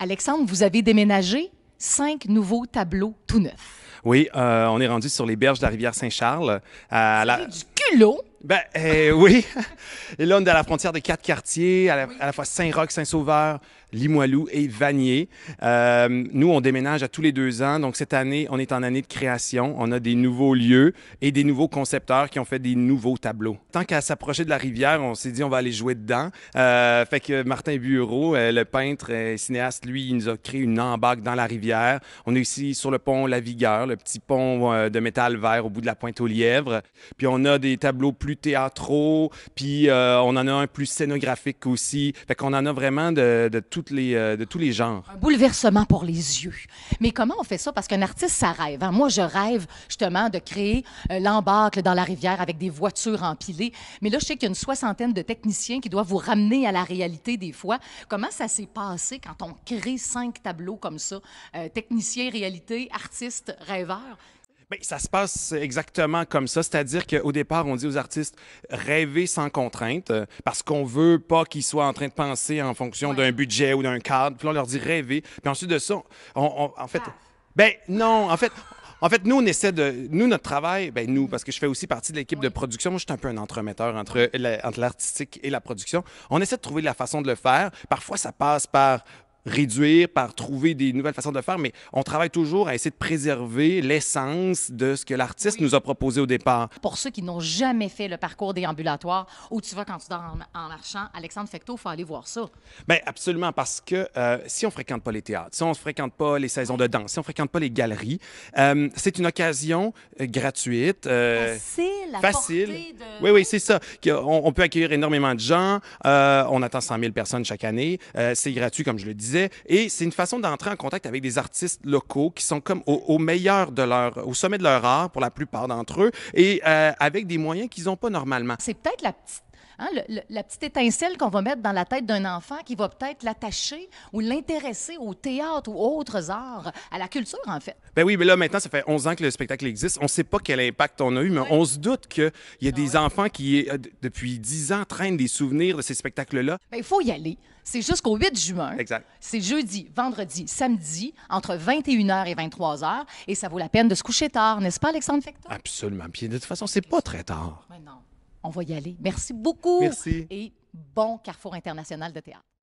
Alexandre, vous avez déménagé cinq nouveaux tableaux tout neufs. Oui, euh, on est rendu sur les berges de la rivière Saint-Charles. Euh, à, du culot! Ben euh, oui. Et là, on est à la frontière des quatre quartiers, à la, fois Saint-Roch, Saint-Sauveur, Limoilou et Vanier. Euh, nous, on déménage à tous les deux ans. Donc, cette année, on est en année de création. On a des nouveaux lieux et des nouveaux concepteurs qui ont fait des nouveaux tableaux. Tant qu'à s'approcher de la rivière, on s'est dit on va aller jouer dedans. Euh, fait que Martin Bureau, euh, le peintre et cinéaste, lui, il nous a créé une embarque dans la rivière. On est ici sur le pont La Vigueur, le petit pont de métal vert au bout de la pointe aux lièvres. Puis on a des tableaux plus plus théâtraux, puis euh, on en a un plus scénographique aussi. Fait qu'on en a vraiment de, toutes les, euh, de tous les genres. Un bouleversement pour les yeux. Mais comment on fait ça? Parce qu'un artiste, ça rêve. Hein. Moi, je rêve justement de créer euh, l'embarque dans la rivière avec des voitures empilées. Mais là, je sais qu'il y a une soixantaine de techniciens qui doivent vous ramener à la réalité des fois. Comment ça s'est passé quand on crée cinq tableaux comme ça? technicien, réalité, artiste, rêveur. Ben ça se passe exactement comme ça. C'est-à-dire qu'au départ, on dit aux artistes rêver sans contrainte euh, parce qu'on veut pas qu'ils soient en train de penser en fonction d'un budget ou d'un cadre. Puis on leur dit rêver. Puis ensuite de ça, on, en fait. Ah. Ben non, en fait. En fait, nous, on essaie de. Nous, notre travail, ben nous, parce que je fais aussi partie de l'équipe de production. Moi, je suis un peu un entremetteur entre l'artistique et la production. On essaie de trouver la façon de le faire. Parfois, ça passe par réduire, par trouver des nouvelles façons de faire, mais on travaille toujours à essayer de préserver l'essence de ce que l'artiste nous a proposé au départ. Pour ceux qui n'ont jamais fait le parcours déambulatoire, où tu vas quand tu dors en, marchant, Alexandre Fecteau, il faut aller voir ça. Bien, absolument, parce que euh, si on fréquente pas les théâtres, si on ne fréquente pas les saisons de danse, si on fréquente pas les galeries, euh, c'est une occasion euh, gratuite. facile, à facile. Oui, oui, c'est ça. on, peut accueillir énormément de gens. on attend 100 000 personnes chaque année. c'est gratuit, comme je le disais. Et c'est une façon d'entrer en contact avec des artistes locaux qui sont comme au, meilleur de leur, au sommet de leur art pour la plupart d'entre eux et euh, avec des moyens qu'ils n'ont pas normalement. C'est peut-être la petite Hein, la petite étincelle qu'on va mettre dans la tête d'un enfant qui va peut-être l'attacher ou l'intéresser au théâtre ou autres arts, à la culture, en fait. Ben oui, mais là, maintenant, ça fait 11 ans que le spectacle existe. On ne sait pas quel impact on a eu, mais on se doute qu'il y a ah des enfants qui, euh, depuis 10 ans, traînent des souvenirs de ces spectacles-là. Ben, il faut y aller. C'est jusqu'au 8 juin. Exact. C'est jeudi, vendredi, samedi, entre 21h et 23h. Et ça vaut la peine de se coucher tard, n'est-ce pas, Alexandre Fector? Absolument. Puis de toute façon, c'est pas très tard. Mais ben non on va y aller. Merci beaucoup. Et bon Carrefour international de théâtre.